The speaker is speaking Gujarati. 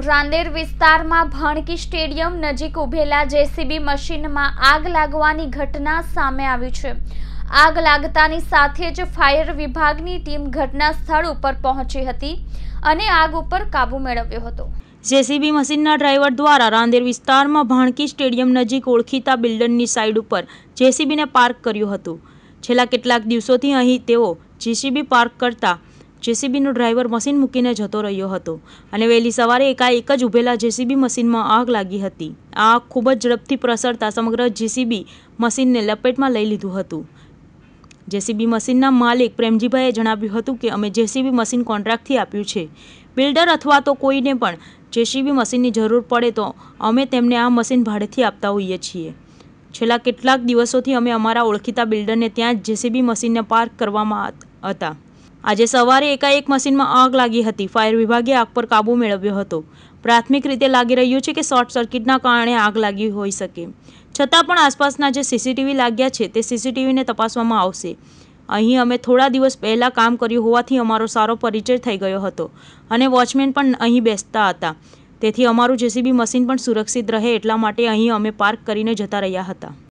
રાંદેર વિસ્તારમાં ભાણકી સ્ટેડિયમ નજીક ઉભેલા જેસીબી મશીનમાં આગ લાગવાની ઘટના સામે આવી છે આગ લાગતાની સાથે જ ફાયર વિભાગની ટીમ ઘટના સ્થળ ઉપર પહોંચી હતી અને આગ ઉપર કાબુ મેળવ્યો હતો જેસીબી મશીનના ડ્રાઈવર દ્વારા રાંદેર વિસ્તારમાં ભાણકી સ્ટેડિયમ નજીક ઓળખીતા બિલ્ડરની સાઈડ ઉપર જેસીબીને પાર્ક કર્યું હતું છેલ્લા કેટલાક દિવસોથી અહીં તેઓ જેસીબી પાર્ક કરતા જેસીબીનો ડ્રાઈવર મશીન મૂકીને જતો રહ્યો હતો અને વહેલી સવારે એકાએક જ ઊભેલા જેસીબી મશીનમાં આગ લાગી હતી આ આગ ખૂબ જ ઝડપથી પ્રસરતા સમગ્ર જેસીબી મશીનને લપેટમાં લઈ લીધું હતું જેસીબી મશીનના માલિક પ્રેમજીભાઈએ જણાવ્યું હતું કે અમે જેસીબી મશીન કોન્ટ્રાક્ટથી આપ્યું છે બિલ્ડર અથવા તો કોઈને પણ જેસીબી મશીનની જરૂર પડે તો અમે તેમને આ મશીન ભાડેથી આપતા હોઈએ છીએ છેલ્લા કેટલાક દિવસોથી અમે અમારા ઓળખીતા બિલ્ડરને ત્યાં જ જેસીબી મશીનને પાર્ક કરવામાં હતા આજે સવારે એકાએક મશીનમાં આગ લાગી હતી ફાયર વિભાગે આગ પર કાબુ મેળવ્યો હતો પ્રાથમિક રીતે લાગી રહ્યું છે કે શોર્ટ સર્કિટના કારણે આગ લાગી હોઈ શકે છતાં પણ આસપાસના જે સીસીટીવી લાગ્યા છે તે સીસીટીવીને તપાસવામાં આવશે અહીં અમે થોડા દિવસ પહેલાં કામ કર્યું હોવાથી અમારો સારો પરિચય થઈ ગયો હતો અને વોચમેન પણ અહીં બેસતા હતા તેથી અમારું જેસીબી મશીન પણ સુરક્ષિત રહે એટલા માટે અહીં અમે પાર્ક કરીને જતા રહ્યા હતા